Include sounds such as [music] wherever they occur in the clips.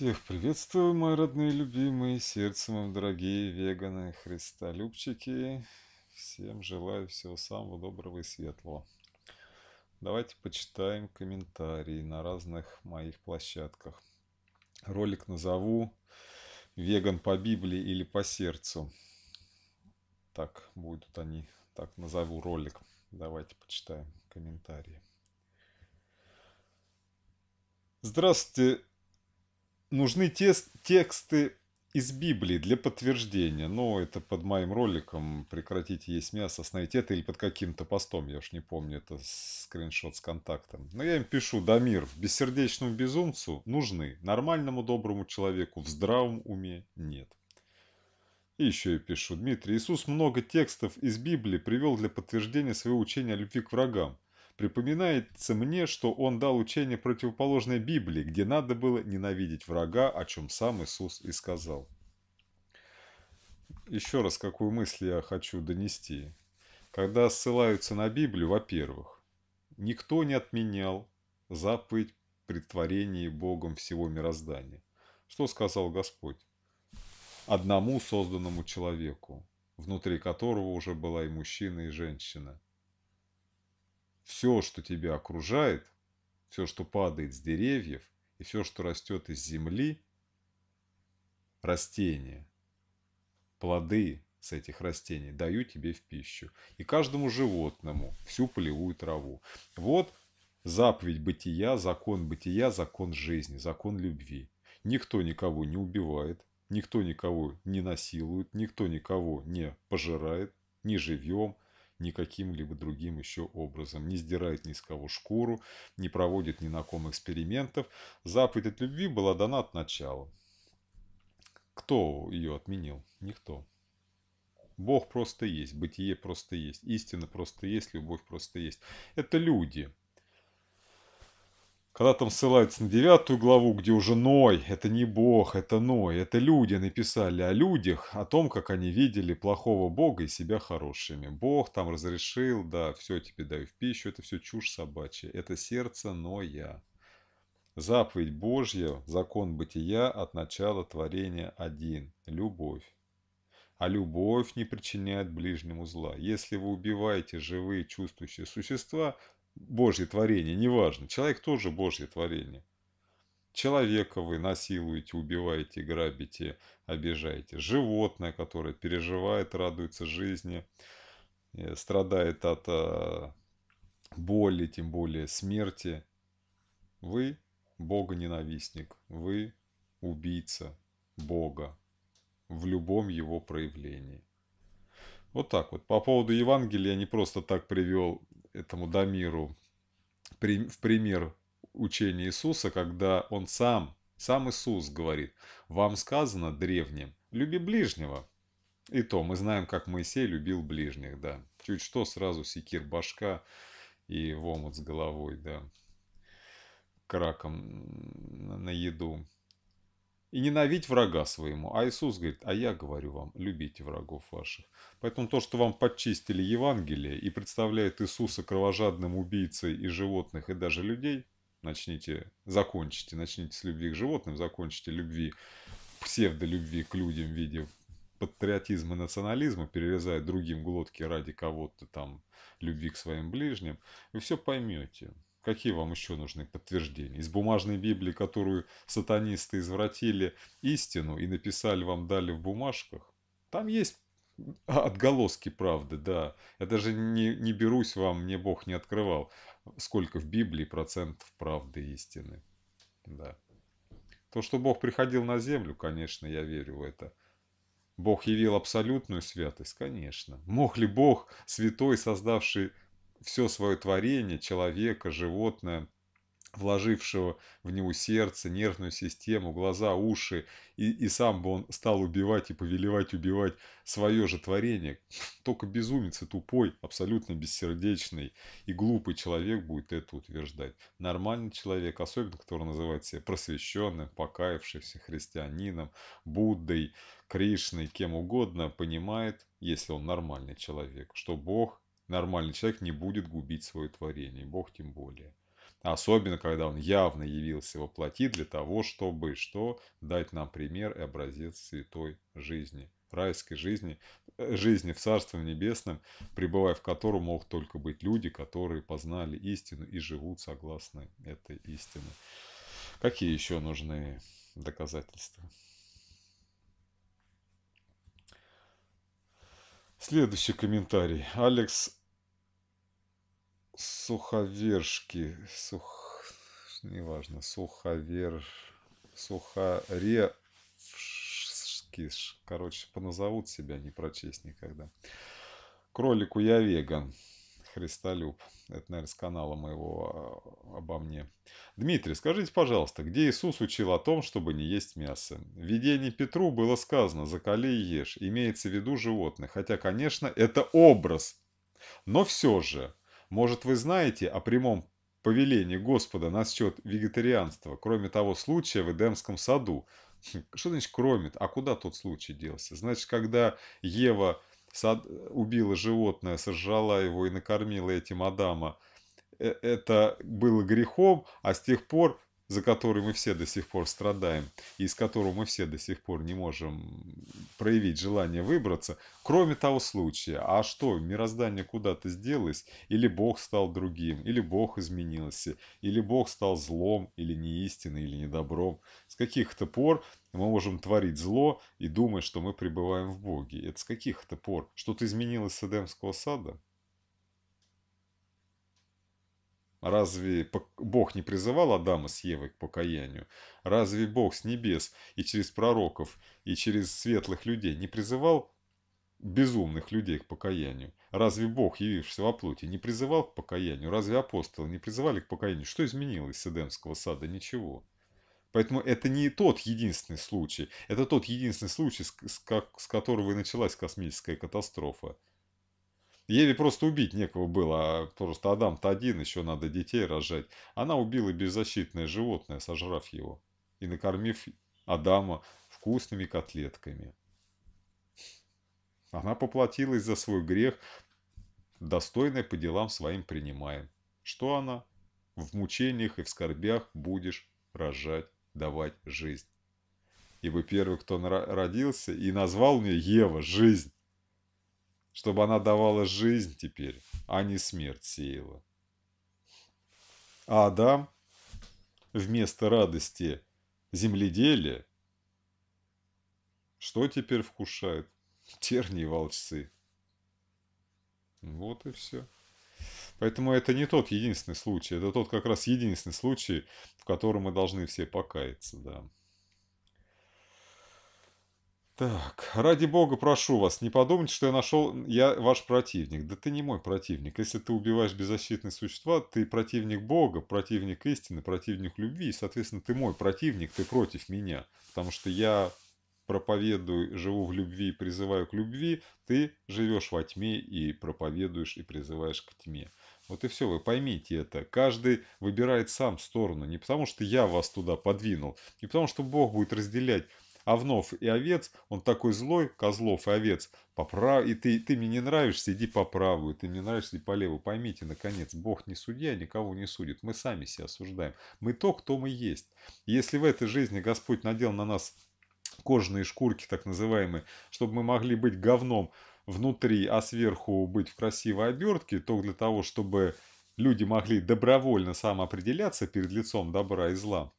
Всех приветствую, мои родные, любимые, сердцем вам дорогие веганы, христолюбчики. Всем желаю всего самого доброго и светлого. Давайте почитаем комментарии на разных моих площадках. Ролик назову «Веган по Библии или по сердцу». Так будут они, так назову ролик. Давайте почитаем комментарии. Здравствуйте, нужны те, тексты из Библии для подтверждения. Но это под моим роликом «Прекратите есть мясо, остановите это» или под каким-то постом, я уж не помню, это скриншот с контактом. Но я им пишу, Дамир, бессердечному безумцу нужны, нормальному доброму человеку в здравом уме нет. И еще я пишу, Дмитрий, Иисус много текстов из Библии привел для подтверждения своего учения о любви к врагам – Припоминается мне, что он дал учение противоположной Библии, где надо было ненавидеть врага, о чем сам Иисус и сказал. Еще раз, какую мысль я хочу донести. Когда ссылаются на Библию, во-первых, никто не отменял заповедь притворении Богом всего мироздания. Что сказал Господь? Одному созданному человеку, внутри которого уже была и мужчина, и женщина – все, что тебя окружает, все, что падает с деревьев и все, что растет из земли, растения, плоды с этих растений дают тебе в пищу. И каждому животному всю полевую траву. Вот заповедь бытия, закон бытия, закон жизни, закон любви. Никто никого не убивает, никто никого не насилует, никто никого не пожирает, не живем никаким либо другим еще образом. Не сдирает ни с кого шкуру, не проводит ни на ком экспериментов. Заповедь от любви была дана от начала. Кто ее отменил? Никто. Бог просто есть, бытие просто есть, истина просто есть, любовь просто есть. Это люди. Когда там ссылаются на девятую главу, где уже Ной, это не Бог, это Ной, это люди написали о людях, о том, как они видели плохого Бога и себя хорошими. Бог там разрешил, да, все тебе даю в пищу, это все чушь собачья, это сердце Ноя. Заповедь Божья, закон бытия от начала творения один – любовь. А любовь не причиняет ближнему зла. Если вы убиваете живые чувствующие существа, Божье творение, неважно. Человек тоже Божье творение. Человека вы насилуете, убиваете, грабите, обижаете. Животное, которое переживает, радуется жизни, э, страдает от э, боли, тем более смерти. Вы Бога ненавистник, вы убийца Бога в любом его проявлении. Вот так вот. По поводу Евангелия я не просто так привел этому Дамиру в пример учения Иисуса, когда он сам, сам Иисус говорит, «Вам сказано древним, люби ближнего». И то мы знаем, как Моисей любил ближних, да. Чуть что, сразу секир башка и в омут с головой, да, краком на еду и ненавидь врага своему. А Иисус говорит, а я говорю вам, любите врагов ваших. Поэтому то, что вам подчистили Евангелие и представляет Иисуса кровожадным убийцей и животных, и даже людей, начните, закончите, начните с любви к животным, закончите любви, псевдолюбви к людям в виде патриотизма и национализма, перерезая другим глотки ради кого-то там любви к своим ближним, вы все поймете. Какие вам еще нужны подтверждения? Из бумажной Библии, которую сатанисты извратили истину и написали вам, дали в бумажках? Там есть отголоски правды, да. Я даже не, не берусь вам, мне Бог не открывал, сколько в Библии процентов правды истины. Да. То, что Бог приходил на землю, конечно, я верю в это. Бог явил абсолютную святость, конечно. Мог ли Бог, святой, создавший все свое творение, человека, животное, вложившего в него сердце, нервную систему, глаза, уши, и, и сам бы он стал убивать и повелевать убивать свое же творение. [sniffs] Только безумец и тупой, абсолютно бессердечный и глупый человек будет это утверждать. Нормальный человек, особенно который называет себя просвещенным, покаявшимся христианином, Буддой, Кришной, кем угодно, понимает, если он нормальный человек, что Бог нормальный человек не будет губить свое творение, Бог тем более. Особенно, когда он явно явился во плоти для того, чтобы что? Дать нам пример и образец святой жизни, райской жизни, э, жизни в Царстве Небесном, пребывая в котором могут только быть люди, которые познали истину и живут согласно этой истине. Какие еще нужны доказательства? Следующий комментарий. Алекс суховершки, сух, неважно, суховер, сухаревшки, короче, поназовут себя, не прочесть никогда. Кролику я веган. Христолюб. Это, наверное, с канала моего а, обо мне. Дмитрий, скажите, пожалуйста, где Иисус учил о том, чтобы не есть мясо? В видении Петру было сказано «закали и ешь», имеется в виду животных, хотя, конечно, это образ. Но все же, может, вы знаете о прямом повелении Господа насчет вегетарианства, кроме того случая в Эдемском саду? Хм, что значит «кроме»? А куда тот случай делся? Значит, когда Ева сад... убила животное, сожрала его и накормила этим Адама, э, это было грехом, а с тех пор за который мы все до сих пор страдаем, и из которого мы все до сих пор не можем проявить желание выбраться, кроме того случая, а что, мироздание куда-то сделалось, или Бог стал другим, или Бог изменился, или Бог стал злом, или неистинным, или недобром. С каких-то пор мы можем творить зло и думать, что мы пребываем в Боге. Это с каких-то пор? Что-то изменилось с Эдемского сада? Разве Бог не призывал Адама с Евой к покаянию? Разве Бог с небес и через пророков, и через светлых людей не призывал безумных людей к покаянию? Разве Бог, явившийся во плоти, не призывал к покаянию? Разве апостолы не призывали к покаянию? Что изменилось с Эдемского сада? Ничего. Поэтому это не тот единственный случай. Это тот единственный случай, с, как, с которого и началась космическая катастрофа. Еве просто убить некого было, а просто Адам-то один, еще надо детей рожать. Она убила беззащитное животное, сожрав его и накормив Адама вкусными котлетками. Она поплатилась за свой грех, достойное по делам своим принимаем. Что она? В мучениях и в скорбях будешь рожать, давать жизнь. Ибо первый, кто родился и назвал мне Ева, жизнь чтобы она давала жизнь теперь, а не смерть сеяла. А Адам вместо радости земледелия что теперь вкушает? [laughs] Тернии волчцы. Вот и все. Поэтому это не тот единственный случай. Это тот как раз единственный случай, в котором мы должны все покаяться, да. Так, ради бога, прошу вас, не подумайте, что я нашел, я ваш противник. Да ты не мой противник. Если ты убиваешь беззащитные существа, ты противник бога, противник истины, противник любви, и, соответственно, ты мой противник, ты против меня. Потому что я проповедую, живу в любви и призываю к любви, ты живешь во тьме и проповедуешь и призываешь к тьме. Вот и все, вы поймите это. Каждый выбирает сам сторону. Не потому, что я вас туда подвинул, не потому, что Бог будет разделять овнов и овец, он такой злой, козлов и овец, поправ и ты, ты мне не нравишься, иди по правую, ты мне нравишься, иди по левую. Поймите, наконец, Бог не судья, никого не судит, мы сами себя осуждаем. Мы то, кто мы есть. Если в этой жизни Господь надел на нас кожные шкурки, так называемые, чтобы мы могли быть говном внутри, а сверху быть в красивой обертке, то для того, чтобы люди могли добровольно самоопределяться перед лицом добра и зла,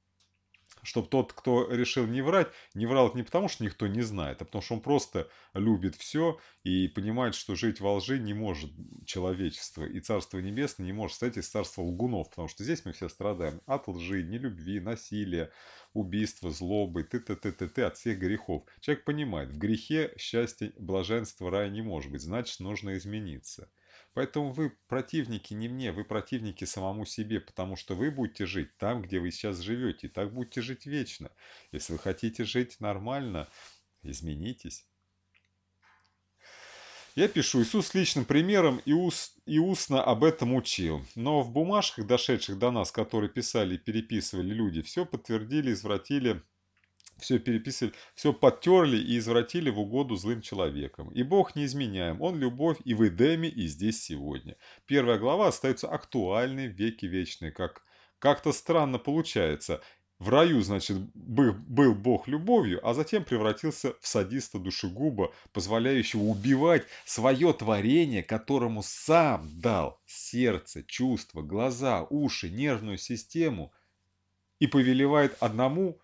чтобы тот, кто решил не врать, не врал не потому, что никто не знает, а потому что он просто любит все и понимает, что жить во лжи не может человечество, и Царство Небесное не может стать из Царства лгунов, потому что здесь мы все страдаем от лжи, нелюбви, насилия, убийства, злобы, ты-ты-ты-ты-ты, от всех грехов. Человек понимает, в грехе счастье, блаженство рая не может быть, значит, нужно измениться. Поэтому вы противники не мне, вы противники самому себе, потому что вы будете жить там, где вы сейчас живете, и так будете жить вечно. Если вы хотите жить нормально, изменитесь. Я пишу, Иисус личным примером и, уст, и устно об этом учил. Но в бумажках, дошедших до нас, которые писали и переписывали люди, все подтвердили, извратили все переписывали, все подтерли и извратили в угоду злым человеком. И Бог не изменяем, Он любовь и в Эдеме, и здесь сегодня. Первая глава остается актуальной в веки вечные, как как-то странно получается. В раю, значит, был, был бог любовью, а затем превратился в садиста душегуба, позволяющего убивать свое творение, которому сам дал сердце, чувства, глаза, уши, нервную систему и повелевает одному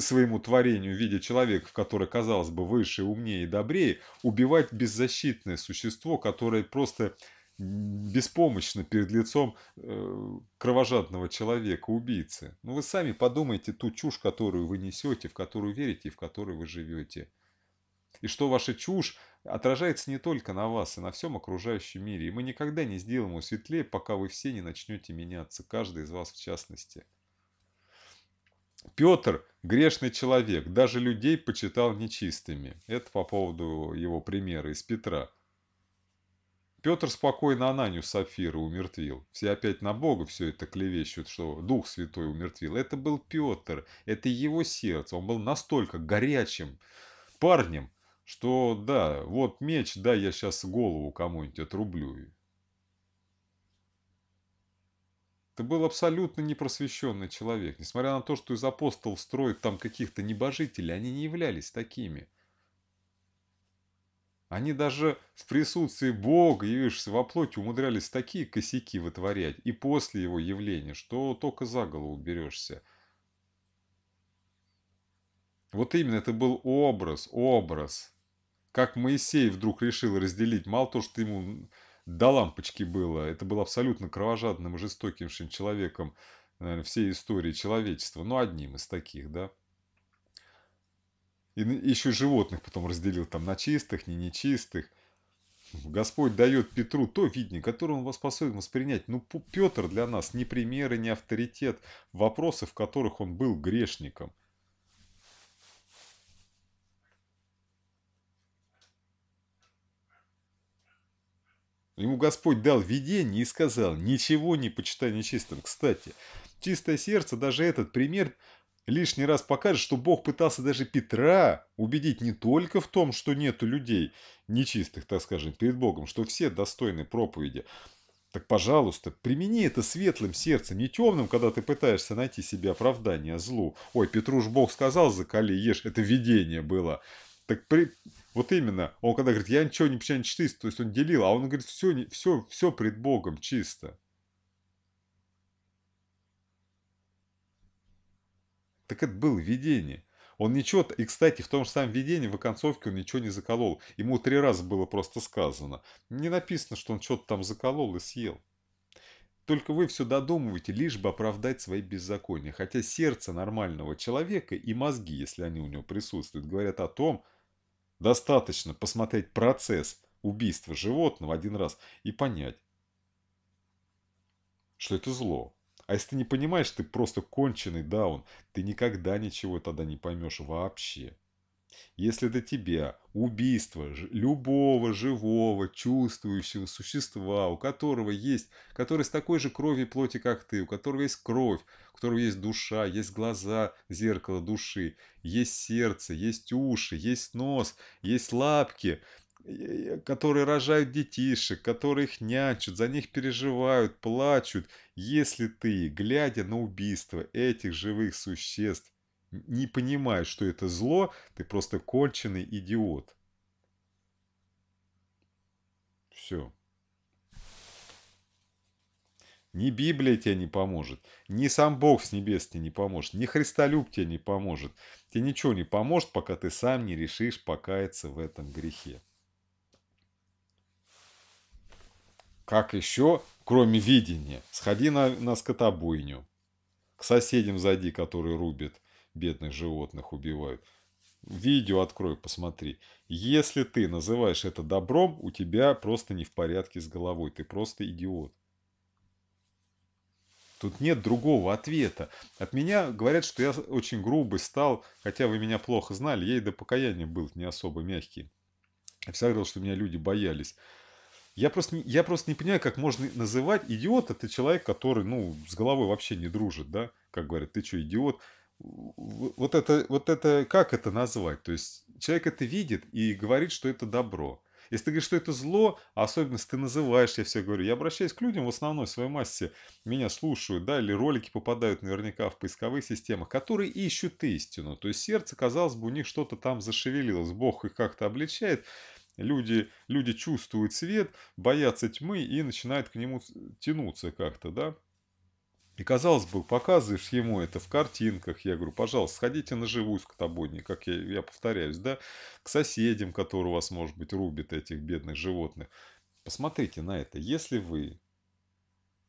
своему творению в виде человека, который, казалось бы, выше, умнее и добрее, убивать беззащитное существо, которое просто беспомощно перед лицом э, кровожадного человека, убийцы. Ну вы сами подумайте ту чушь, которую вы несете, в которую верите и в которой вы живете. И что ваша чушь отражается не только на вас, и а на всем окружающем мире. И мы никогда не сделаем его светлее, пока вы все не начнете меняться, каждый из вас в частности. Петр – грешный человек, даже людей почитал нечистыми. Это по поводу его примера из Петра. Петр спокойно Ананию Сапфира умертвил. Все опять на Бога все это клевещут, что Дух Святой умертвил. Это был Петр, это его сердце. Он был настолько горячим парнем, что да, вот меч, да, я сейчас голову кому-нибудь отрублю. Ты был абсолютно непросвещенный человек. Несмотря на то, что из апостолов строит там каких-то небожителей, они не являлись такими. Они даже в присутствии Бога, явившись во плоти, умудрялись такие косяки вытворять и после его явления, что только за голову берешься. Вот именно это был образ, образ. Как Моисей вдруг решил разделить, мало то, что ему до лампочки было. Это был абсолютно кровожадным и жестоким человеком наверное, всей истории человечества. Ну, одним из таких, да. И еще животных потом разделил там на чистых, не нечистых. Господь дает Петру то видение, которое он способен воспринять. Ну, Петр для нас не пример и не авторитет вопросы, в которых он был грешником – Ему Господь дал видение и сказал, ничего не почитай нечистым. Кстати, чистое сердце, даже этот пример лишний раз покажет, что Бог пытался даже Петра убедить не только в том, что нету людей нечистых, так скажем, перед Богом, что все достойны проповеди. Так, пожалуйста, примени это светлым сердцем, не темным, когда ты пытаешься найти себе оправдание злу. Ой, Петруш Бог сказал, закали ешь, это видение было. Так при... Вот именно. Он когда говорит, я ничего не почему чист, то есть он делил, а он говорит, все, все, все пред Богом чисто. Так это было видение. Он ничего... И, кстати, в том же самом видении в оконцовке он ничего не заколол. Ему три раза было просто сказано. Не написано, что он что-то там заколол и съел. Только вы все додумываете, лишь бы оправдать свои беззакония. Хотя сердце нормального человека и мозги, если они у него присутствуют, говорят о том, Достаточно посмотреть процесс убийства животного один раз и понять, что это зло. А если ты не понимаешь, ты просто конченый даун, ты никогда ничего тогда не поймешь вообще. Если для тебя убийство любого живого, чувствующего существа, у которого есть, который с такой же кровью и плоти, как ты, у которого есть кровь, у которого есть душа, есть глаза, зеркало души, есть сердце, есть уши, есть нос, есть лапки, э, э, которые рожают детишек, которые их нянчат, за них переживают, плачут. Если ты, глядя на убийство этих живых существ, не понимаешь, что это зло, ты просто конченый идиот. Все. Ни Библия тебе не поможет, ни сам Бог с небес тебе не поможет, ни Христолюб тебе не поможет. Тебе ничего не поможет, пока ты сам не решишь покаяться в этом грехе. Как еще, кроме видения? Сходи на, на скотобойню, к соседям зайди, которые рубят – бедных животных убивают. Видео открой, посмотри. Если ты называешь это добром, у тебя просто не в порядке с головой. Ты просто идиот. Тут нет другого ответа. От меня говорят, что я очень грубый стал, хотя вы меня плохо знали. Я и до покаяния был не особо мягкий. Я всегда говорил, что меня люди боялись. Я просто, я просто не понимаю, как можно называть идиот. Это человек, который ну, с головой вообще не дружит. да? Как говорят, ты что, идиот? вот это, вот это, как это назвать? То есть человек это видит и говорит, что это добро. Если ты говоришь, что это зло, а особенно если ты называешь, я все говорю, я обращаюсь к людям в основной в своей массе, меня слушают, да, или ролики попадают наверняка в поисковые системы, которые ищут истину. То есть сердце, казалось бы, у них что-то там зашевелилось, Бог их как-то обличает, люди, люди чувствуют свет, боятся тьмы и начинают к нему тянуться как-то, да. И, казалось бы, показываешь ему это в картинках. Я говорю, пожалуйста, сходите на живую скотобойню, как я, я повторяюсь, да, к соседям, которые у вас, может быть, рубят этих бедных животных. Посмотрите на это. Если вы...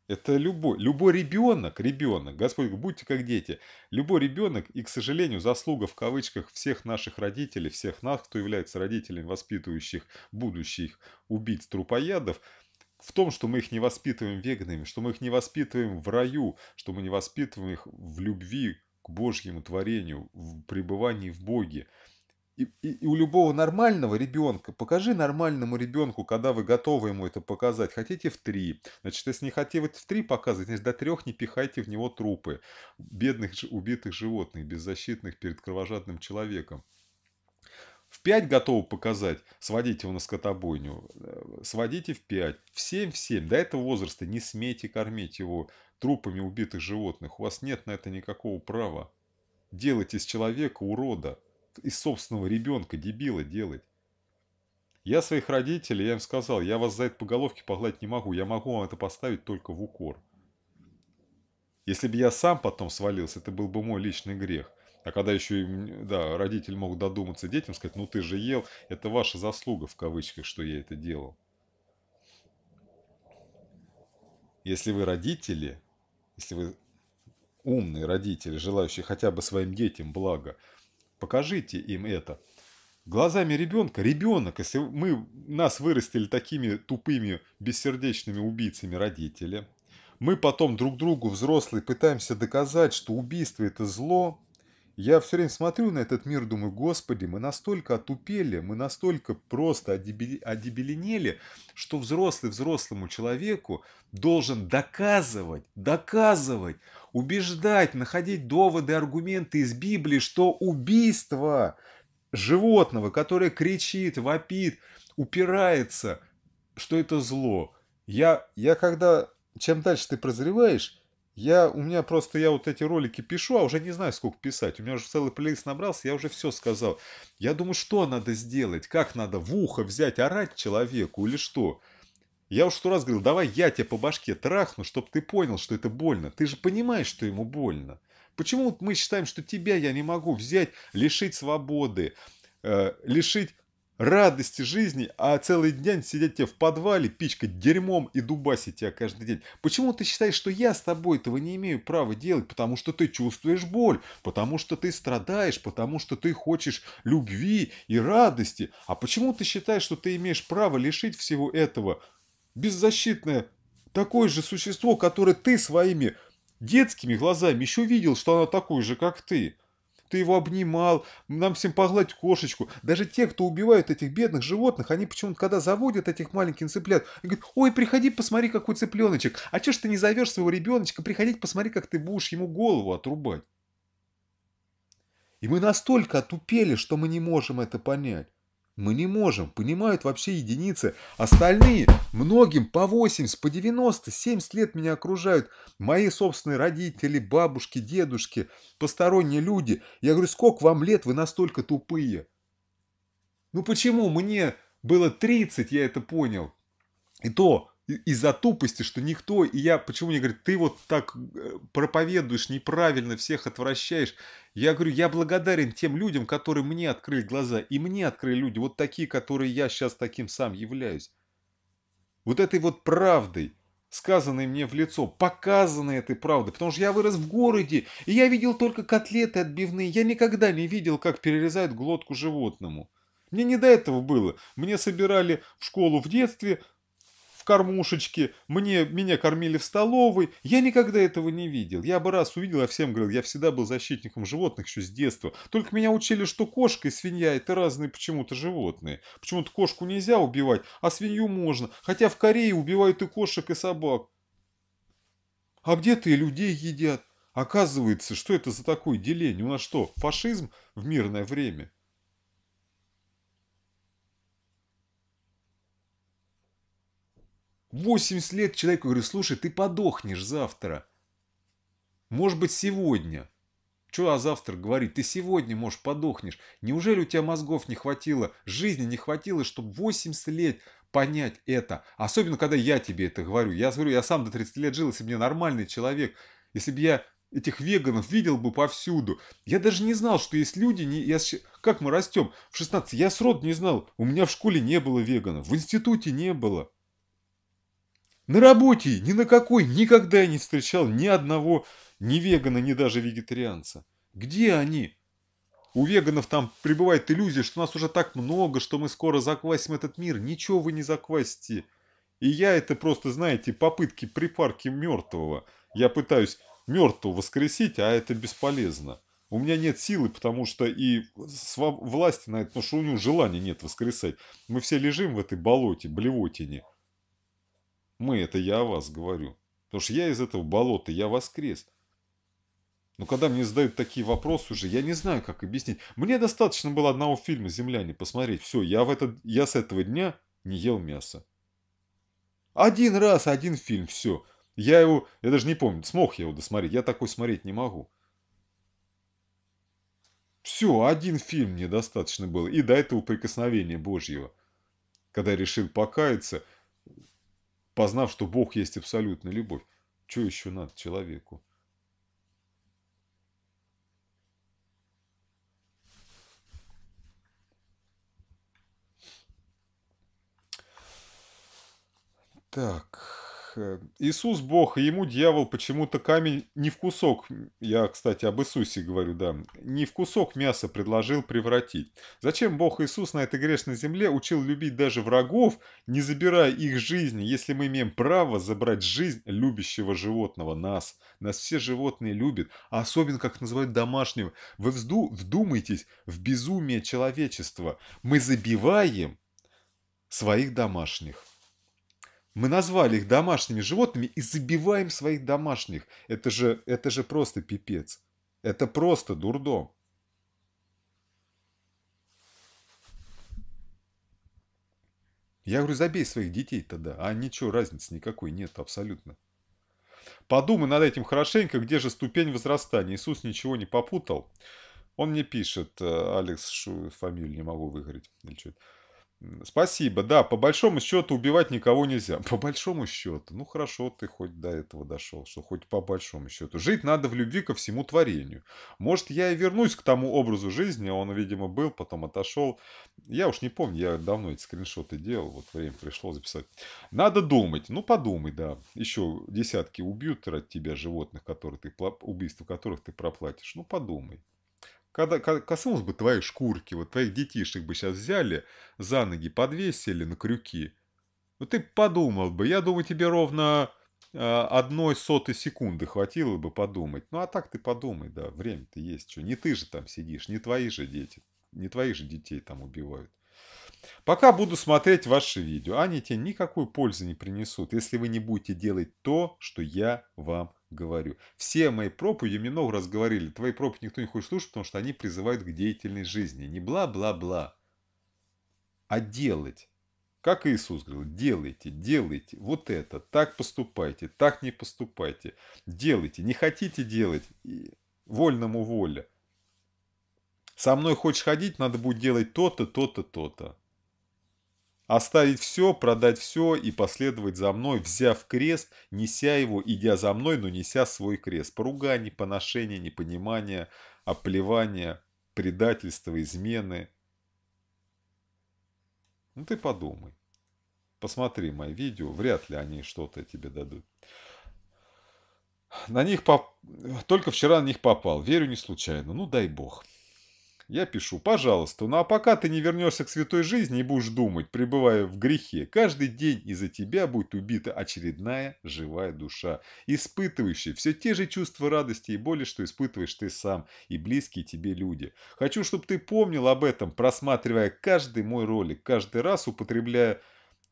Это любой, любой ребенок, ребенок, Господь, будьте как дети. Любой ребенок, и, к сожалению, заслуга в кавычках всех наших родителей, всех нас, кто является родителями, воспитывающих будущих убийц трупоядов – в том, что мы их не воспитываем веганами, что мы их не воспитываем в раю, что мы не воспитываем их в любви к Божьему творению, в пребывании в Боге. И, и, и у любого нормального ребенка, покажи нормальному ребенку, когда вы готовы ему это показать. Хотите в три. Значит, если не хотите в три показывать, значит, до трех не пихайте в него трупы бедных убитых животных, беззащитных перед кровожадным человеком. В 5 готовы показать, сводите его на скотобойню, э, сводите в 5, в 7, в 7. До этого возраста не смейте кормить его трупами убитых животных. У вас нет на это никакого права. Делайте из человека урода, из собственного ребенка дебила делать. Я своих родителей, я им сказал, я вас за это по головке погладить не могу, я могу вам это поставить только в укор. Если бы я сам потом свалился, это был бы мой личный грех. А когда еще, да, родитель мог додуматься детям, сказать, ну ты же ел, это ваша заслуга в кавычках, что я это делал. Если вы родители, если вы умные родители, желающие хотя бы своим детям благо, покажите им это. Глазами ребенка, ребенок, если мы, нас вырастили такими тупыми, бессердечными убийцами родители, мы потом друг другу, взрослые, пытаемся доказать, что убийство – это зло, я все время смотрю на этот мир, думаю, господи, мы настолько отупели, мы настолько просто одебеленели, что взрослый взрослому человеку должен доказывать, доказывать, убеждать, находить доводы, аргументы из Библии, что убийство животного, которое кричит, вопит, упирается, что это зло. Я, я когда, чем дальше ты прозреваешь, я, у меня просто, я вот эти ролики пишу, а уже не знаю, сколько писать. У меня уже целый плейлист набрался, я уже все сказал. Я думаю, что надо сделать? Как надо в ухо взять, орать человеку или что? Я уж сто раз говорил, давай я тебе по башке трахну, чтобы ты понял, что это больно. Ты же понимаешь, что ему больно. Почему мы считаем, что тебя я не могу взять, лишить свободы, э, лишить радости жизни, а целый день сидеть тебе в подвале, пичкать дерьмом и дубасить тебя каждый день. Почему ты считаешь, что я с тобой этого не имею права делать? Потому что ты чувствуешь боль, потому что ты страдаешь, потому что ты хочешь любви и радости. А почему ты считаешь, что ты имеешь право лишить всего этого беззащитное такое же существо, которое ты своими детскими глазами еще видел, что оно такое же, как ты? ты его обнимал, нам всем погладь кошечку. Даже те, кто убивают этих бедных животных, они почему-то, когда заводят этих маленьких цыплят, они говорят, ой, приходи, посмотри, какой цыпленочек. А че ж ты не зовешь своего ребеночка, приходить, посмотри, как ты будешь ему голову отрубать. И мы настолько отупели, что мы не можем это понять. Мы не можем, понимают вообще единицы. Остальные, многим по 80, по 90, 70 лет меня окружают. Мои собственные родители, бабушки, дедушки, посторонние люди. Я говорю, сколько вам лет, вы настолько тупые? Ну почему мне было 30, я это понял. И то из-за тупости, что никто, и я, почему мне говорят, ты вот так э, проповедуешь неправильно, всех отвращаешь. Я говорю, я благодарен тем людям, которые мне открыли глаза, и мне открыли люди, вот такие, которые я сейчас таким сам являюсь. Вот этой вот правдой, сказанной мне в лицо, показанной этой правдой, потому что я вырос в городе, и я видел только котлеты отбивные, я никогда не видел, как перерезают глотку животному. Мне не до этого было. Мне собирали в школу в детстве, кормушечке, мне, меня кормили в столовой. Я никогда этого не видел. Я бы раз увидел, я всем говорил, я всегда был защитником животных еще с детства. Только меня учили, что кошка и свинья – это разные почему-то животные. Почему-то кошку нельзя убивать, а свинью можно. Хотя в Корее убивают и кошек, и собак. А где-то и людей едят. Оказывается, что это за такое деление? У нас что, фашизм в мирное время? 80 лет человеку говорю, слушай, ты подохнешь завтра. Может быть, сегодня. Что а завтра говорит? Ты сегодня, может, подохнешь. Неужели у тебя мозгов не хватило, жизни не хватило, чтобы 80 лет понять это? Особенно, когда я тебе это говорю. Я говорю, я сам до 30 лет жил, если бы я нормальный человек, если бы я этих веганов видел бы повсюду. Я даже не знал, что есть люди... Не, я, как мы растем? В 16 я срод не знал. У меня в школе не было веганов, в институте не было. На работе ни на какой никогда я не встречал ни одного ни вегана, ни даже вегетарианца. Где они? У веганов там пребывает иллюзия, что нас уже так много, что мы скоро заквасим этот мир. Ничего вы не заквасите. И я это просто, знаете, попытки припарки мертвого. Я пытаюсь мертвого воскресить, а это бесполезно. У меня нет силы, потому что и власти на это, потому что у него желания нет воскресать. Мы все лежим в этой болоте, блевотине. Мы, это я о вас говорю. Потому что я из этого болота, я воскрес. Но когда мне задают такие вопросы уже, я не знаю, как объяснить. Мне достаточно было одного фильма «Земляне» посмотреть. Все, я, в этот, я с этого дня не ел мясо. Один раз, один фильм, все. Я его, я даже не помню, смог я его досмотреть. Я такой смотреть не могу. Все, один фильм мне достаточно было. И до этого прикосновения Божьего. Когда я решил покаяться – познав, что Бог есть абсолютная любовь. Что еще надо человеку? Так. Э, Иисус Бог, и ему дьявол почему-то камень не в кусок, я, кстати, об Иисусе говорю, да, не в кусок мяса предложил превратить. Зачем Бог Иисус на этой грешной земле учил любить даже врагов, не забирая их жизни, если мы имеем право забрать жизнь любящего животного, нас? Нас все животные любят, а особенно, как называют, домашнего. Вы взду, вдумайтесь в безумие человечества. Мы забиваем своих домашних. Мы назвали их домашними животными и забиваем своих домашних. Это же, это же просто пипец. Это просто дурдом. Я говорю, забей своих детей тогда. А ничего, разницы никакой нет абсолютно. Подумай над этим хорошенько, где же ступень возрастания. Иисус ничего не попутал. Он мне пишет, э, Алекс, шу, фамилию не могу выговорить. Спасибо, да, по большому счету убивать никого нельзя. [laughs] По большому счету, ну хорошо, ты хоть до этого дошел, что хоть по большому счету. Жить надо в любви ко всему творению. Может, я и вернусь к тому образу жизни, а он, видимо, был, потом отошел. Я уж не помню, я давно эти скриншоты делал, вот время пришло записать. Надо думать, ну подумай, да. Еще десятки убьют от тебя животных, которые ты, убийства которых ты проплатишь. Ну подумай. Когда коснулась бы твоей шкурки, вот твоих детишек бы сейчас взяли, за ноги подвесили на крюки. Ну ты подумал бы, я думаю, тебе ровно а, одной сотой секунды хватило бы подумать. Ну а так ты подумай, да, время-то есть. Что. Не ты же там сидишь, не твои же дети, не твоих же детей там убивают. Пока буду смотреть ваши видео. Они тебе никакой пользы не принесут, если вы не будете делать то, что я вам говорю. Все мои проповеди, мне много раз говорили, твои проповеди никто не хочет слушать, потому что они призывают к деятельной жизни. Не бла-бла-бла, а делать. Как Иисус говорил, делайте, делайте вот это, так поступайте, так не поступайте. Делайте, не хотите делать, вольному воля. Со мной хочешь ходить, надо будет делать то-то, то-то, то-то. Оставить все, продать все и последовать за мной, взяв крест, неся его, идя за мной, но неся свой крест. Поруганий, поношения, непонимания, оплевания, а предательства, измены. Ну ты подумай. Посмотри мои видео, вряд ли они что-то тебе дадут. На них поп... Только вчера на них попал. Верю не случайно. Ну дай бог я пишу, пожалуйста, ну а пока ты не вернешься к святой жизни и будешь думать, пребывая в грехе, каждый день из-за тебя будет убита очередная живая душа, испытывающая все те же чувства радости и боли, что испытываешь ты сам и близкие тебе люди. Хочу, чтобы ты помнил об этом, просматривая каждый мой ролик, каждый раз употребляя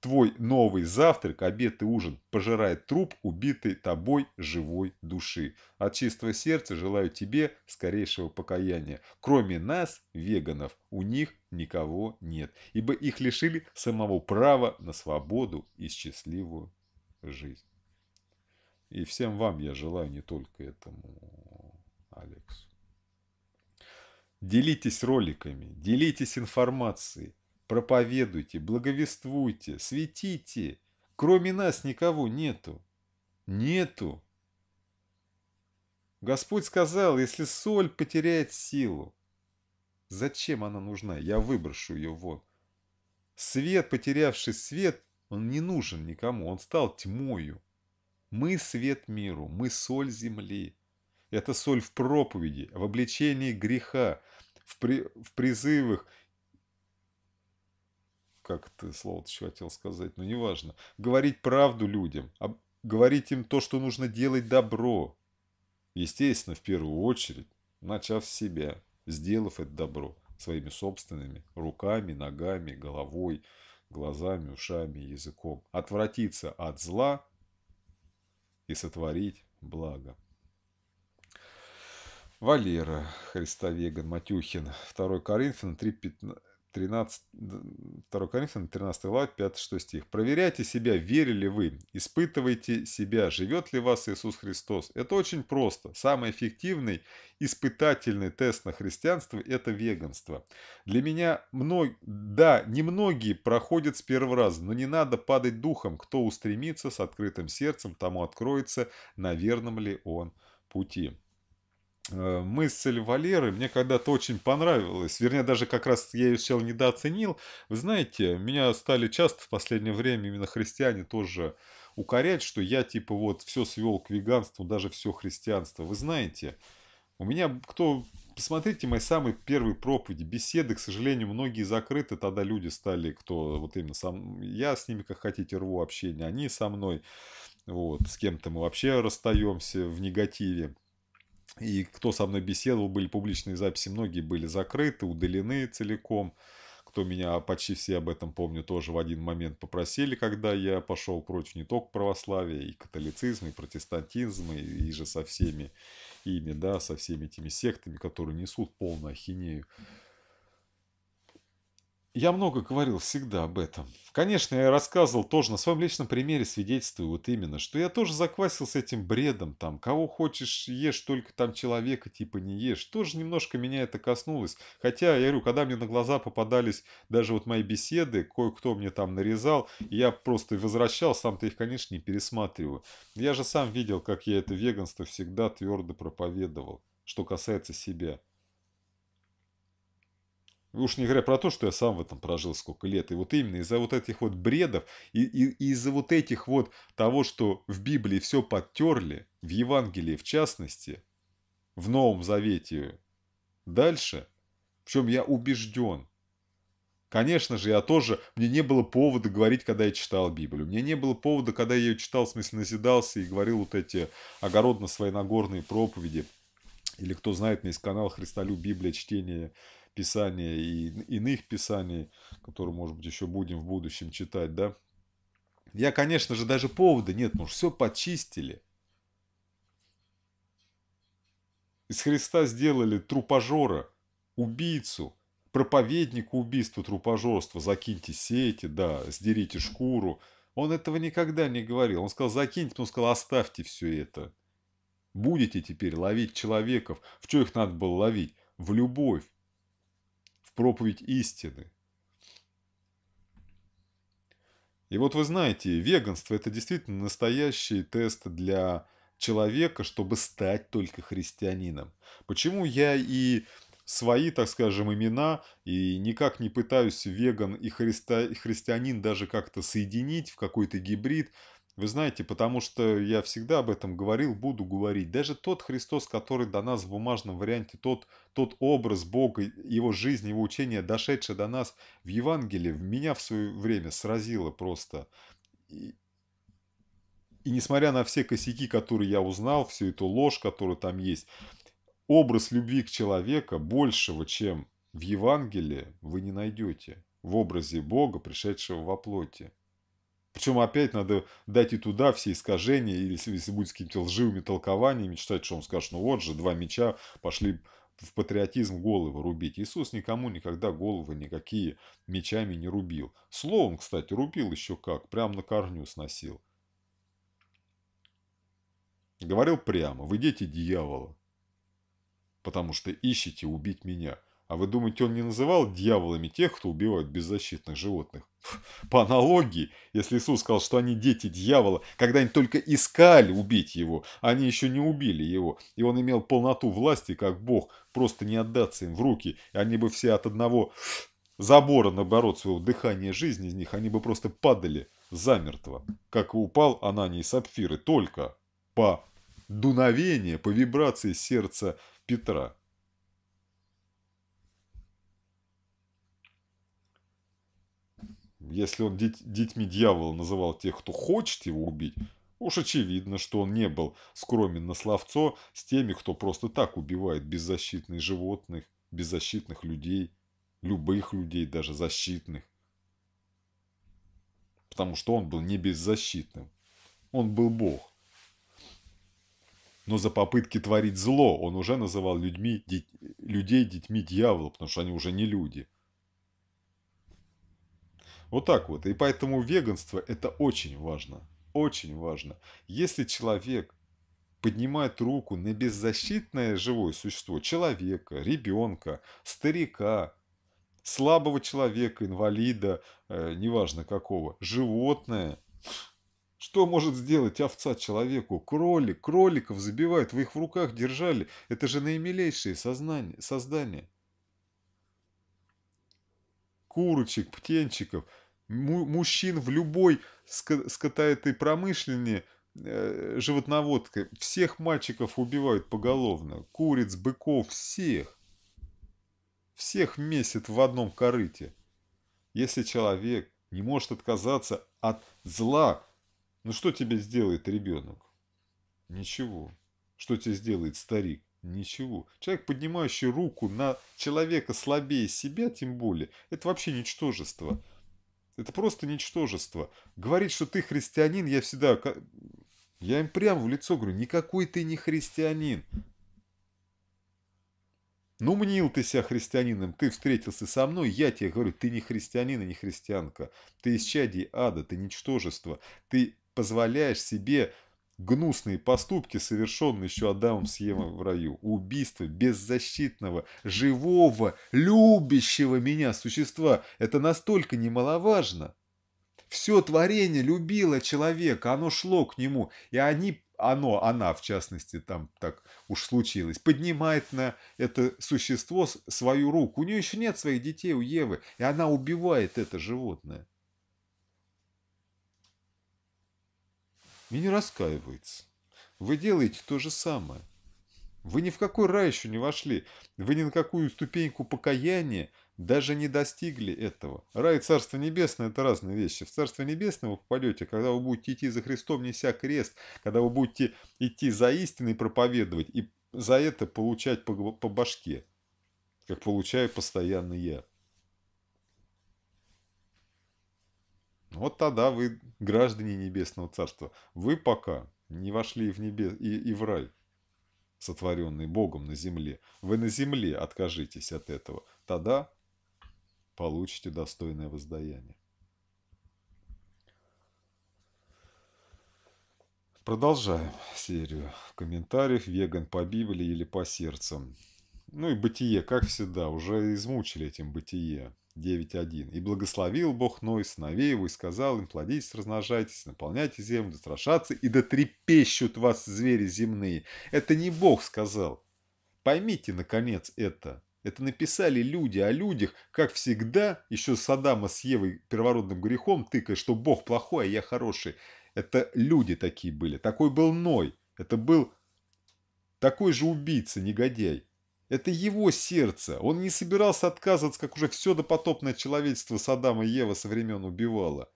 Твой новый завтрак, обед и ужин пожирает труп убитой тобой живой души. От чистого сердца желаю тебе скорейшего покаяния. Кроме нас, веганов, у них никого нет, ибо их лишили самого права на свободу и счастливую жизнь. И всем вам я желаю не только этому Алексу. Делитесь роликами, делитесь информацией. Проповедуйте, благовествуйте, светите. Кроме нас никого нету. Нету. Господь сказал, если соль потеряет силу, зачем она нужна? Я выброшу ее вон. Свет, потерявший свет, он не нужен никому, он стал тьмою. Мы свет миру, мы соль земли. Это соль в проповеди, в обличении греха, в, при, в призывах как ты слово еще хотел сказать, но неважно. Говорить правду людям, говорить им то, что нужно делать добро. Естественно, в первую очередь, начав с себя, сделав это добро своими собственными руками, ногами, головой, глазами, ушами, языком. Отвратиться от зла и сотворить благо. Валера Христовеган Матюхин, 2 Коринфян 3.15. 13, 2 Коринфянам, 13 глава, 5-6 стих. «Проверяйте себя, верили вы, испытывайте себя, живет ли вас Иисус Христос». Это очень просто. Самый эффективный испытательный тест на христианство – это веганство. Для меня, мног... да, немногие проходят с первого раза, но не надо падать духом. Кто устремится с открытым сердцем, тому откроется, на верном ли он пути. Э, мысль Валеры мне когда-то очень понравилась. Вернее, даже как раз я ее сначала недооценил. Вы знаете, меня стали часто в последнее время именно христиане тоже укорять, что я типа вот все свел к веганству, даже все христианство. Вы знаете, у меня кто... Посмотрите мои самые первые проповеди, беседы, к сожалению, многие закрыты, тогда люди стали, кто вот именно сам, я с ними как хотите рву общение, они со мной, вот, с кем-то мы вообще расстаемся в негативе. И кто со мной беседовал, были публичные записи, многие были закрыты, удалены целиком. Кто меня, почти все об этом помню, тоже в один момент попросили, когда я пошел против не только православия, и католицизма, и протестантизма, и, и же со всеми ими, да, со всеми этими сектами, которые несут полную ахинею. Я много говорил всегда об этом. Конечно, я рассказывал тоже на своем личном примере, свидетельствую вот именно, что я тоже заквасил с этим бредом, там, кого хочешь ешь, только там человека типа не ешь. Тоже немножко меня это коснулось. Хотя, я говорю, когда мне на глаза попадались даже вот мои беседы, кое-кто мне там нарезал, я просто возвращал, сам-то их, конечно, не пересматриваю. Я же сам видел, как я это веганство всегда твердо проповедовал, что касается себя. Уж не говоря про то, что я сам в этом прожил сколько лет. И вот именно из-за вот этих вот бредов, и, и, и из-за вот этих вот того, что в Библии все подтерли, в Евангелии в частности, в Новом Завете дальше, в чем я убежден. Конечно же, я тоже, мне не было повода говорить, когда я читал Библию. Мне не было повода, когда я ее читал, в смысле назидался и говорил вот эти огородно свои нагорные проповеди. Или кто знает, у меня есть канал Христолю Библия. Чтение Писания и иных Писаний, которые, может быть, еще будем в будущем читать, да. Я, конечно же, даже повода нет, ну все почистили. Из Христа сделали трупожора, убийцу, проповеднику убийства трупожорства. Закиньте сети, да, сдерите шкуру. Он этого никогда не говорил. Он сказал, закиньте, но он сказал, оставьте все это. Будете теперь ловить человеков. В что их надо было ловить? В любовь проповедь истины. И вот вы знаете, веганство – это действительно настоящий тест для человека, чтобы стать только христианином. Почему я и свои, так скажем, имена, и никак не пытаюсь веган и, христианин даже как-то соединить в какой-то гибрид – вы знаете, потому что я всегда об этом говорил, буду говорить. Даже тот Христос, который до нас в бумажном варианте, тот, тот образ Бога, его жизнь, его учение, дошедшее до нас в Евангелии, меня в свое время сразило просто. И, и несмотря на все косяки, которые я узнал, всю эту ложь, которая там есть, образ любви к человеку большего, чем в Евангелии, вы не найдете в образе Бога, пришедшего во плоти. Причем опять надо дать и туда все искажения, или если, если будет с какими-то лживыми толкованиями, читать, что он скажет, ну вот же, два меча пошли в патриотизм головы рубить. Иисус никому никогда головы никакие мечами не рубил. Словом, кстати, рубил еще как, прям на корню сносил. Говорил прямо, вы дети дьявола, потому что ищете убить меня. А вы думаете, он не называл дьяволами тех, кто убивает беззащитных животных? [laughs] По аналогии, если Иисус сказал, что они дети дьявола, когда они только искали убить его, они еще не убили его, и он имел полноту власти, как Бог, просто не отдаться им в руки, и они бы все от одного забора, наоборот, своего дыхания жизни из них, они бы просто падали замертво, как и упал Ананий и Сапфиры, только по дуновению, по вибрации сердца Петра. Если он деть, детьми дьявола называл тех, кто хочет его убить, уж очевидно, что он не был скромен на словцо с теми, кто просто так убивает беззащитных животных, беззащитных людей, любых людей, даже защитных. Потому что он был не беззащитным. Он был Бог. Но за попытки творить зло он уже называл людьми, деть, людей детьми дьявола, потому что они уже не люди – вот так вот. И поэтому веганство это очень важно. Очень важно. Если человек поднимает руку на беззащитное живое существо, человека, ребенка, старика, слабого человека, инвалида, э, неважно какого, животное, что может сделать овца человеку? Кролик, кроликов забивает, вы их в руках держали. Это же наимилейшие сознания, создания курочек, птенчиков, мужчин в любой скотаэтой промышленной э, животноводка, Всех мальчиков убивают поголовно. Куриц, быков, всех. Всех месяц в одном корыте. Если человек не может отказаться от зла, ну что тебе сделает ребенок? Ничего. Что тебе сделает старик? Ничего. Человек, поднимающий руку на человека слабее себя, тем более, это вообще ничтожество. Это просто ничтожество. Говорить, что ты христианин, я всегда... Я им прямо в лицо говорю, никакой ты не христианин. Ну, мнил ты себя христианином, ты встретился со мной, я тебе говорю, ты не христианин и не христианка. Ты из чади ада, ты ничтожество. Ты позволяешь себе гнусные поступки, совершенные еще Адамом с Евой в раю. Убийство беззащитного, живого, любящего меня существа. Это настолько немаловажно. Все творение любило человека, оно шло к нему, и они, оно, она в частности, там так уж случилось, поднимает на это существо свою руку. У нее еще нет своих детей, у Евы, и она убивает это животное. и не раскаивается. Вы делаете то же самое. Вы ни в какой рай еще не вошли. Вы ни на какую ступеньку покаяния даже не достигли этого. Рай и Царство Небесное – это разные вещи. В Царство Небесное вы попадете, когда вы будете идти за Христом, неся крест, когда вы будете идти за истиной проповедовать и за это получать по, по башке, как получаю постоянно я. Вот тогда вы граждане Небесного Царства. Вы пока не вошли в небес и, и в рай, сотворенный Богом на земле. Вы на земле откажитесь от этого. Тогда получите достойное воздаяние. Продолжаем серию комментариев «Веган по Библии или по сердцам». Ну и бытие, как всегда, уже измучили этим бытие. 9.1. «И благословил Бог Ной, сыновей его, и сказал им, плодитесь, размножайтесь, наполняйте землю, да и да трепещут вас звери земные». Это не Бог сказал. Поймите, наконец, это. Это написали люди о людях, как всегда, еще с Адама с Евой первородным грехом тыкая, что Бог плохой, а я хороший. Это люди такие были. Такой был Ной. Это был такой же убийца, негодяй. Это его сердце. Он не собирался отказываться, как уже все допотопное человечество Саддама и Ева со времен убивало.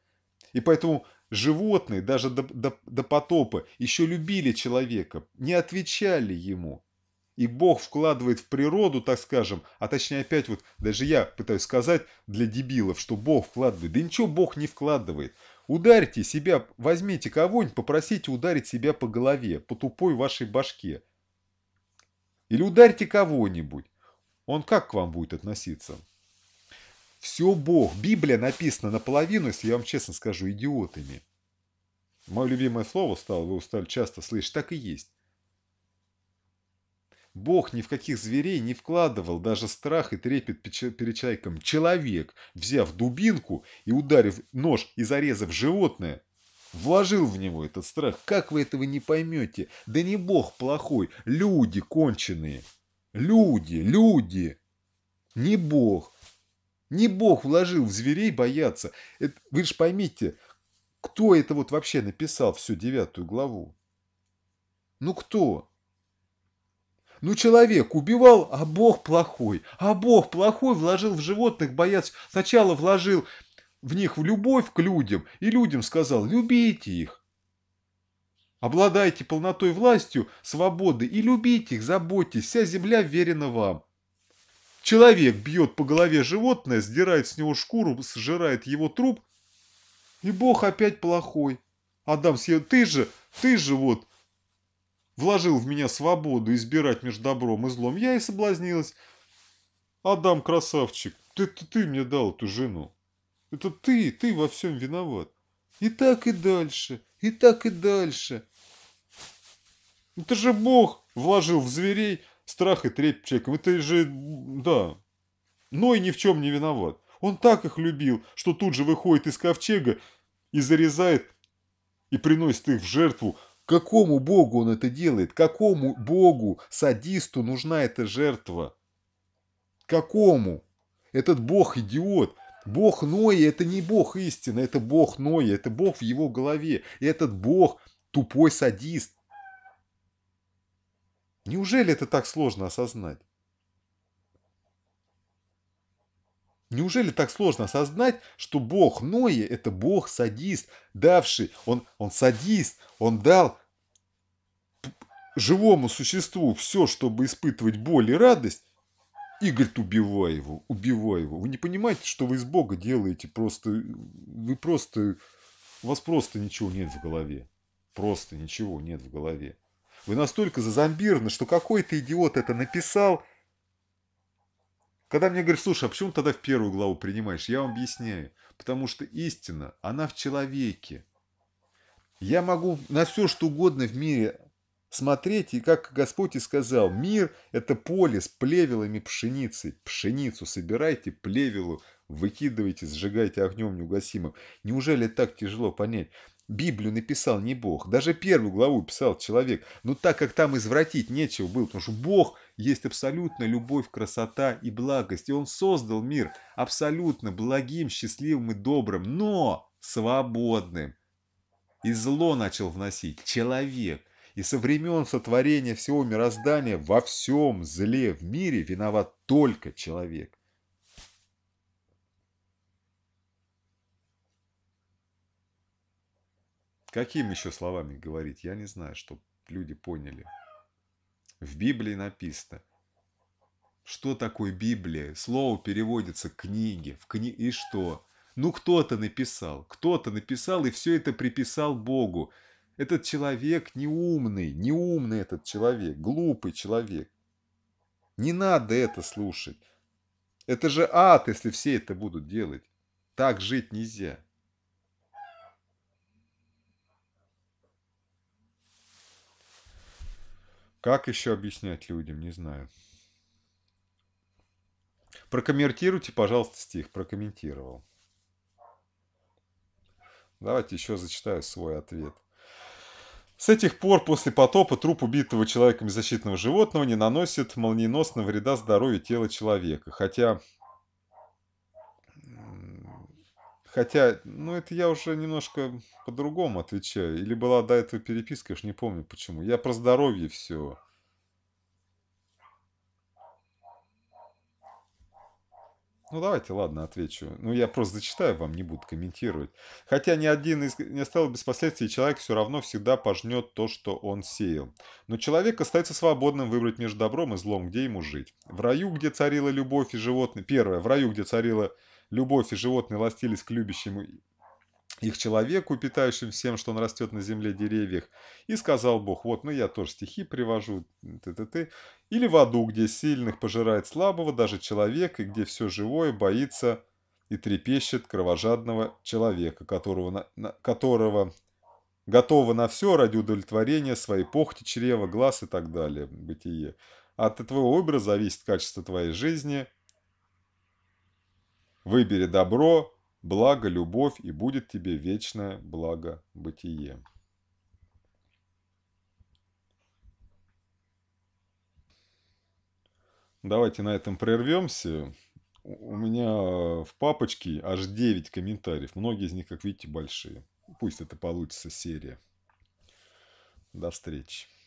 И поэтому животные, даже до, до, до потопа, еще любили человека, не отвечали ему. И Бог вкладывает в природу, так скажем, а точнее опять вот, даже я пытаюсь сказать для дебилов, что Бог вкладывает. Да ничего Бог не вкладывает. Ударьте себя, возьмите кого-нибудь, попросите ударить себя по голове, по тупой вашей башке. Или ударьте кого-нибудь. Он как к вам будет относиться? Все Бог. Библия написана наполовину, если я вам честно скажу, идиотами. Мое любимое слово стало, вы устали часто слышать, так и есть. Бог ни в каких зверей не вкладывал даже страх и трепет перед человеком. Человек, взяв дубинку и ударив нож и зарезав животное, Вложил в него этот страх. Как вы этого не поймете? Да не бог плохой, люди конченые. Люди, люди. Не бог. Не бог вложил в зверей бояться. Это, вы же поймите, кто это вот вообще написал всю девятую главу? Ну кто? Ну человек убивал, а бог плохой. А бог плохой вложил в животных бояться. Сначала вложил в них в любовь к людям и людям сказал «любите их». Обладайте полнотой властью, свободы и любите их, заботьтесь, вся земля верена вам. Человек бьет по голове животное, сдирает с него шкуру, сжирает его труп, и Бог опять плохой. Адам съел, ты же, ты же вот вложил в меня свободу избирать между добром и злом. Я и соблазнилась. Адам красавчик, ты, ты, ты мне дал эту жену. Это ты, ты во всем виноват. И так и дальше, и так и дальше. Это же Бог вложил в зверей страх и трепет человека. Это же, да, Но и ни в чем не виноват. Он так их любил, что тут же выходит из ковчега и зарезает и приносит их в жертву. Какому богу он это делает? Какому богу, садисту нужна эта жертва? Какому? Этот бог идиот. Бог Ноя – это не Бог истины, это Бог Ноя, это Бог в его голове. И этот Бог – тупой садист. Неужели это так сложно осознать? Неужели так сложно осознать, что Бог Ноя – это Бог-садист, давший, он, он садист, он дал живому существу все, чтобы испытывать боль и радость, и говорит, убивай его, убивай его. Вы не понимаете, что вы из Бога делаете, просто вы просто, у вас просто ничего нет в голове. Просто ничего нет в голове. Вы настолько зазомбированы, что какой-то идиот это написал. Когда мне говорят, слушай, а почему тогда в первую главу принимаешь? Я вам объясняю. Потому что истина, она в человеке. Я могу на все, что угодно в мире Смотреть, и как Господь и сказал, мир – это поле с плевелами пшеницы. Пшеницу собирайте, плевелу выкидывайте, сжигайте огнем неугасимым. Неужели так тяжело понять? Библию написал не Бог. Даже первую главу писал человек. Но так как там извратить нечего было, потому что Бог есть абсолютно любовь, красота и благость. И Он создал мир абсолютно благим, счастливым и добрым, но свободным. И зло начал вносить человек. И со времен сотворения всего мироздания во всем зле в мире виноват только человек. Какими еще словами говорить, я не знаю, чтобы люди поняли. В Библии написано. Что такое Библия? Слово переводится книги. В кни... И что? Ну, кто-то написал. Кто-то написал и все это приписал Богу. Этот человек неумный, неумный этот человек, глупый человек. Не надо это слушать. Это же ад, если все это будут делать. Так жить нельзя. Как еще объяснять людям, не знаю. Прокомментируйте, пожалуйста, стих. Прокомментировал. Давайте еще зачитаю свой ответ. С этих пор после потопа труп убитого человеком защитного животного не наносит молниеносного вреда здоровью тела человека, хотя... Хотя, ну это я уже немножко по-другому отвечаю. Или была до этого переписка, я уж не помню почему. Я про здоровье все. Ну, давайте, ладно, отвечу. Ну, я просто зачитаю вам, не буду комментировать. Хотя ни один из, не остался без последствий, человек все равно всегда пожнет то, что он сеял. Но человек остается свободным выбрать между добром и злом, где ему жить. В раю, где царила любовь и животные... Первое, в раю, где царила любовь и животные ластились к любящему их человеку, питающим всем, что он растет на земле деревьях. И сказал Бог, вот, ну я тоже стихи привожу, ты -ты -ты. или в аду, где сильных пожирает слабого, даже человек, и где все живое боится и трепещет кровожадного человека, которого, на, на, которого готова на все ради удовлетворения своей похоти, чрева, глаз и так далее, бытие. От твоего выбора зависит качество твоей жизни. Выбери добро, благо любовь и будет тебе вечное благо бытие. Давайте на этом прервемся. У меня в папочке аж 9 комментариев. Многие из них, как видите, большие. Пусть это получится серия. До встречи.